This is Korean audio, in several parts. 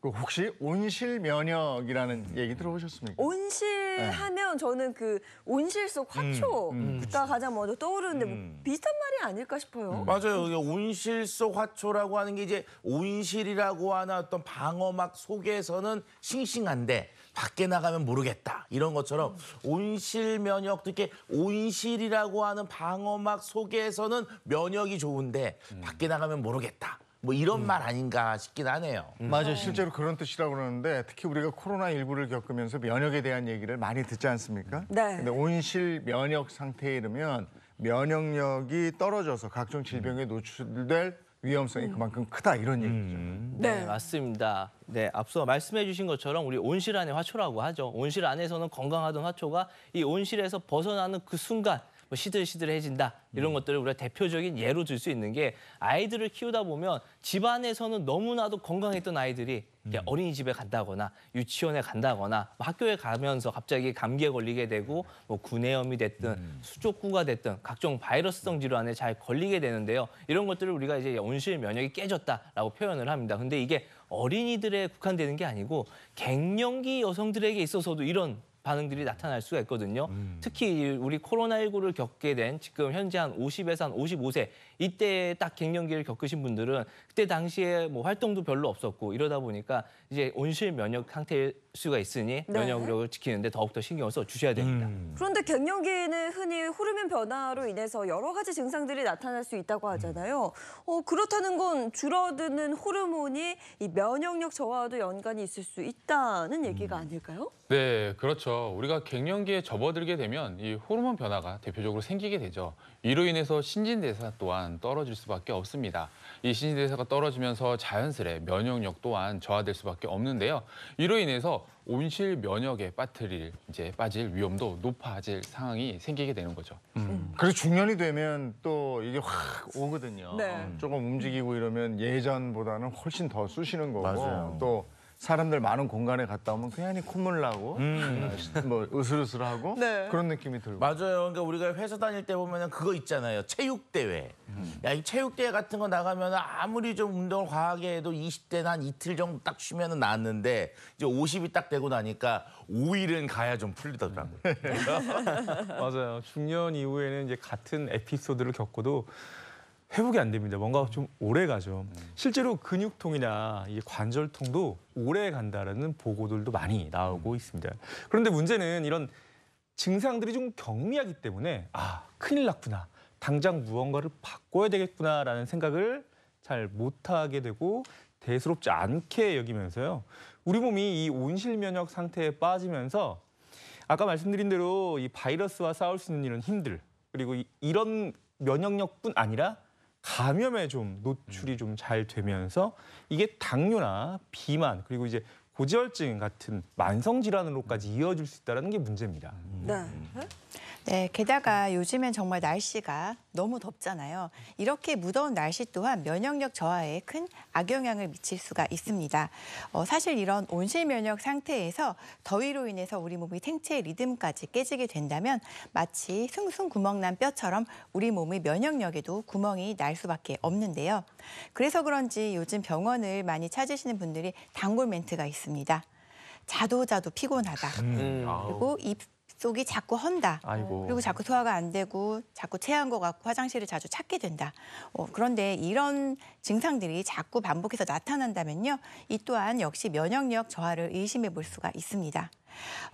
그 혹시 온실 면역이라는 얘기 들어보셨습니까? 온실하면 네. 저는 그 온실 속 음, 화초가 음, 음, 가장 먼저 떠오르는데 뭐 음. 비슷한 말이 아닐까 싶어요. 맞아요. 온실 속 화초라고 하는 게 이제 온실이라고 하는 어떤 방어막 속에서는 싱싱한데 밖에 나가면 모르겠다 이런 것처럼 온실 면역 특히 온실이라고 하는 방어막 속에서는 면역이 좋은데 밖에 나가면 모르겠다 뭐 이런 음. 말 아닌가 싶긴 하네요. 음. 맞아요. 실제로 그런 뜻이라고 그러는데 특히 우리가 코로나19를 겪으면서 면역에 대한 얘기를 많이 듣지 않습니까? 음. 네. 근데 온실 면역 상태에 이르면 면역력이 떨어져서 각종 질병에 노출될 위험성이 그만큼 크다 이런 얘기죠. 네. 네. 맞습니다. 네, 앞서 말씀해 주신 것처럼 우리 온실 안에 화초라고 하죠. 온실 안에서는 건강하던 화초가 이 온실에서 벗어나는 그 순간 뭐 시들시들해진다 이런 음. 것들을 우리가 대표적인 예로 들 수 있는 게 아이들을 키우다 보면 집안에서는 너무나도 건강했던 아이들이 음. 어린이집에 간다거나 유치원에 간다거나 뭐 학교에 가면서 갑자기 감기에 걸리게 되고 뭐 구내염이 됐든 음. 수족구가 됐든 각종 바이러스성 질환에 잘 걸리게 되는데요. 이런 것들을 우리가 이제 온실 면역이 깨졌다라고 표현을 합니다. 근데 이게 어린이들에 국한되는 게 아니고 갱년기 여성들에게 있어서도 이런 반응들이 나타날 수가 있거든요. 음. 특히 우리 코로나19를 겪게 된 지금 현재 한 50에서 한 55세 이때 딱 갱년기를 겪으신 분들은 그때 당시에 뭐 활동도 별로 없었고 이러다 보니까 이제 온실 면역 상태일 수가 있으니 네. 면역력을 지키는데 더욱더 신경을 써 주셔야 됩니다. 음. 그런데 갱년기는 흔히 호르몬 변화로 인해서 여러 가지 증상들이 나타날 수 있다고 음. 하잖아요. 어, 그렇다는 건 줄어드는 호르몬이 이 면역력 저하와도 연관이 있을 수 있다는 얘기가 음. 아닐까요? 네, 그렇죠. 우리가 갱년기에 접어들게 되면 이 호르몬 변화가 대표적으로 생기게 되죠. 이로 인해서 신진대사 또한 또한 떨어질 수밖에 없습니다. 이 신진대사가 떨어지면서 자연스레 면역력 또한 저하될 수밖에 없는데요. 이로 인해서 온실 면역에 빠뜨릴 이제 빠질 위험도 높아질 상황이 생기게 되는 거죠. 음. 음. 그래서 중년이 되면 또 이게 확 오거든요. 네. 조금 움직이고 이러면 예전보다는 훨씬 더 쑤시는 거고 맞아요. 또 사람들 많은 공간에 갔다 오면 괜히 콧물 나고 음. 뭐 으슬으슬하고 네. 그런 느낌이 들고 맞아요. 그러니까 우리가 회사 다닐 때 보면 그거 있잖아요. 체육대회. 음. 야, 이 체육대회 같은 거 나가면 아무리 좀 운동을 과하게 해도 20대는 이틀 정도 딱 쉬면 은 낫는데 이제 50이 딱 되고 나니까 5일은 가야 좀 풀리더라고요. 맞아요. 중년 이후에는 이제 같은 에피소드를 겪고도 회복이 안 됩니다. 뭔가 좀 오래 가죠. 음. 실제로 근육통이나 이 관절통도 오래 간다라는 보고들도 많이 나오고 음. 있습니다. 그런데 문제는 이런 증상들이 좀 경미하기 때문에 아 큰일 났구나 당장 무언가를 바꿔야 되겠구나라는 생각을 잘 못하게 되고 대수롭지 않게 여기면서요 우리 몸이 이 온실 면역 상태에 빠지면서 아까 말씀드린 대로 이 바이러스와 싸울 수 있는 이런 힘들 그리고 이런 면역력뿐 아니라 감염에 좀 노출이 좀 잘 되면서 이게 당뇨나 비만 그리고 이제 고지혈증 같은 만성 질환으로까지 이어질 수 있다는 라게 문제입니다. 네. 음. 네? 네, 게다가 요즘엔 정말 날씨가 너무 덥잖아요. 이렇게 무더운 날씨 또한 면역력 저하에 큰 악영향을 미칠 수가 있습니다. 어, 사실 이런 온실 면역 상태에서 더위로 인해서 우리 몸이 생체 리듬까지 깨지게 된다면 마치 숭숭 구멍난 뼈처럼 우리 몸의 면역력에도 구멍이 날 수밖에 없는데요. 그래서 그런지 요즘 병원을 많이 찾으시는 분들이 단골 멘트가 있습니다. 자도 자도 피곤하다. 음, 음. 그리고 입 속이 자꾸 헌다. 아이고. 그리고 자꾸 소화가 안 되고 자꾸 체한 것 같고 화장실을 자주 찾게 된다. 어, 그런데 이런 증상들이 자꾸 반복해서 나타난다면요. 이 또한 역시 면역력 저하를 의심해 볼 수가 있습니다.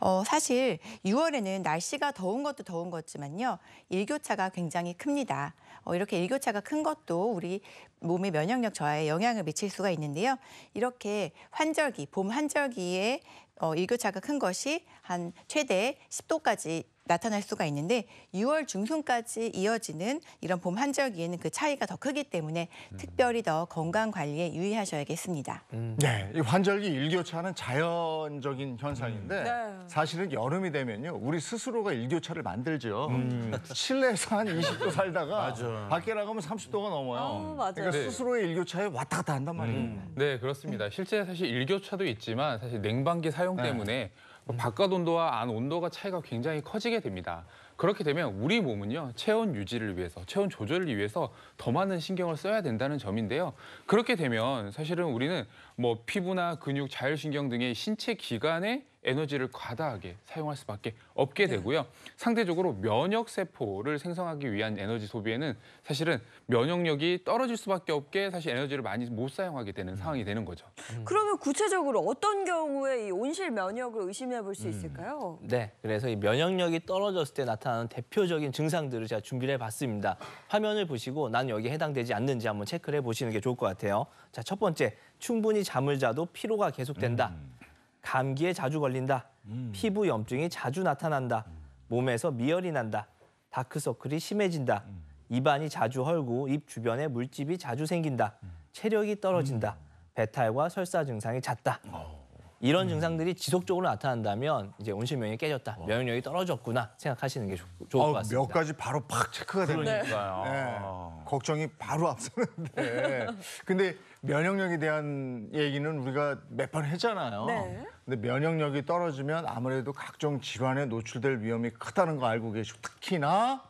어, 사실 6월에는 날씨가 더운 것도 더운 거지만요. 일교차가 굉장히 큽니다. 어, 이렇게 일교차가 큰 것도 우리 몸의 면역력 저하에 영향을 미칠 수가 있는데요. 이렇게 환절기, 봄 환절기에 어, 일교차가 큰 것이 한 최대 10도까지 나타날 수가 있는데 6월 중순까지 이어지는 이런 봄 한절기에는 그 차이가 더 크기 때문에 음. 특별히 더 건강 관리에 유의하셔야겠습니다. 음. 네, 이 환절기 일교차는 자연적인 현상인데 음. 네. 사실은 여름이 되면요 우리 스스로가 일교차를 만들죠. 음. 실내에서 한 20도 살다가 밖에 나가면 30도가 넘어요. 어, 그러니까 네. 스스로의 일교차에 왔다 갔다 한단 말이에요. 음. 네, 그렇습니다. 실제 사실 일교차도 있지만 사실 냉방기 사용 네. 때문에 뭐 바깥 온도와 안 온도가 차이가 굉장히 커지게 됩니다. 그렇게 되면 우리 몸은요 체온 유지를 위해서 체온 조절을 위해서 더 많은 신경을 써야 된다는 점인데요 그렇게 되면 사실은 우리는 뭐 피부나 근육 자율신경 등의 신체 기관에 에너지를 과다하게 사용할 수밖에 없게 네. 되고요. 상대적으로 면역 세포를 생성하기 위한 에너지 소비에는 사실은 면역력이 떨어질 수밖에 없게 사실 에너지를 많이 못 사용하게 되는 음. 상황이 되는 거죠. 음. 그러면 구체적으로 어떤 경우에 이 온실 면역을 의심해 볼수 음. 있을까요? 음. 네, 그래서 이 면역력이 떨어졌을 때 나타나는 나타나는 대표적인 증상들을 제가 준비를 해봤습니다. 화면을 보시고 난 여기에 해당되지 않는지 한번 체크를 해보시는 게 좋을 것 같아요. 자, 첫 번째, 충분히 잠을 자도 피로가 계속된다. 음. 감기에 자주 걸린다. 음. 피부 염증이 자주 나타난다. 몸에서 미열이 난다. 다크서클이 심해진다. 음. 입안이 자주 헐고 입 주변에 물집이 자주 생긴다. 체력이 떨어진다. 배탈과 설사 증상이 잦다. 어. 이런 음. 증상들이 지속적으로 나타난다면 이제 온실 면역이 깨졌다, 어. 면역력이 떨어졌구나 생각하시는 게 좋, 좋을 어, 것 같습니다. 몇 가지 바로 팍 체크가 되니까요. 네. 아. 걱정이 바로 앞서는데. 근데 면역력에 대한 얘기는 우리가 몇 번 했잖아요. 네. 근데 면역력이 떨어지면 아무래도 각종 질환에 노출될 위험이 크다는 거 알고 계시고 특히나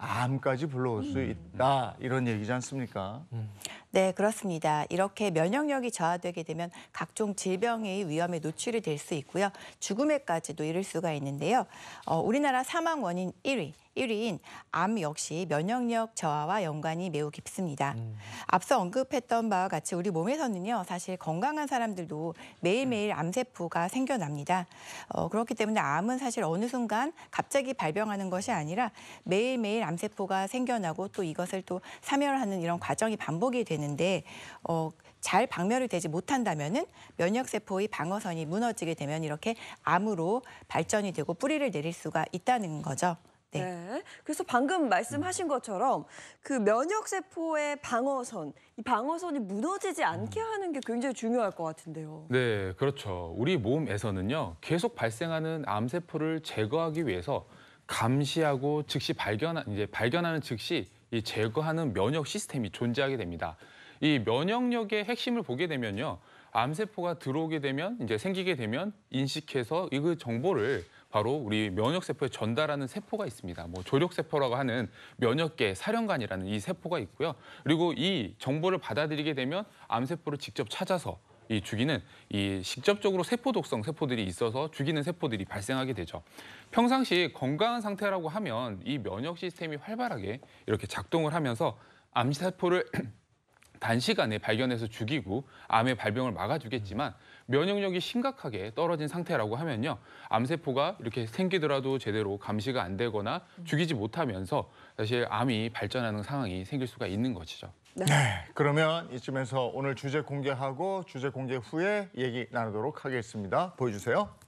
암까지 불러올 수 음. 있다 이런 얘기지 않습니까? 음. 네, 그렇습니다. 이렇게 면역력이 저하되게 되면 각종 질병의 위험에 노출이 될 수 있고요. 죽음에까지도 이를 수가 있는데요. 어, 우리나라 사망 원인 1위 1위인 암 역시 면역력 저하와 연관이 매우 깊습니다. 음. 앞서 언급했던 바와 같이 우리 몸에서는요, 사실 건강한 사람들도 매일매일 암세포가 생겨납니다. 어, 그렇기 때문에 암은 사실 어느 순간 갑자기 발병하는 것이 아니라 매일매일 암세포가 생겨나고 또 이것을 또 사멸하는 이런 과정이 반복이 되는데, 어, 잘 박멸이 되지 못한다면은 면역세포의 방어선이 무너지게 되면 이렇게 암으로 발전이 되고 뿌리를 내릴 수가 있다는 거죠. 네. 네. 그래서 방금 말씀하신 것처럼 그 면역 세포의 방어선, 이 방어선이 무너지지 음. 않게 하는 게 굉장히 중요할 것 같은데요. 네, 그렇죠. 우리 몸에서는요. 계속 발생하는 암 세포를 제거하기 위해서 감시하고 즉시 발견 이제 발견하는 즉시 이 제거하는 면역 시스템이 존재하게 됩니다. 이 면역력의 핵심을 보게 되면요. 암세포가 들어오게 되면 이제 생기게 되면 인식해서 이 그 정보를 바로 우리 면역 세포에 전달하는 세포가 있습니다. 뭐 조력 세포라고 하는 면역계 사령관이라는 이 세포가 있고요. 그리고 이 정보를 받아들이게 되면 암 세포를 직접 찾아서 이 죽이는 이 직접적으로 세포 독성 세포들이 있어서 죽이는 세포들이 발생하게 되죠. 평상시 건강한 상태라고 하면 이 면역 시스템이 활발하게 이렇게 작동을 하면서 암 세포를 단시간에 발견해서 죽이고 암의 발병을 막아주겠지만 면역력이 심각하게 떨어진 상태라고 하면요. 암세포가 이렇게 생기더라도 제대로 감시가 안 되거나 음. 죽이지 못하면서 사실 암이 발전하는 상황이 생길 수가 있는 것이죠. 네. 네. 그러면 이쯤에서 오늘 주제 공개하고 주제 공개 후에 얘기 나누도록 하겠습니다. 보여주세요.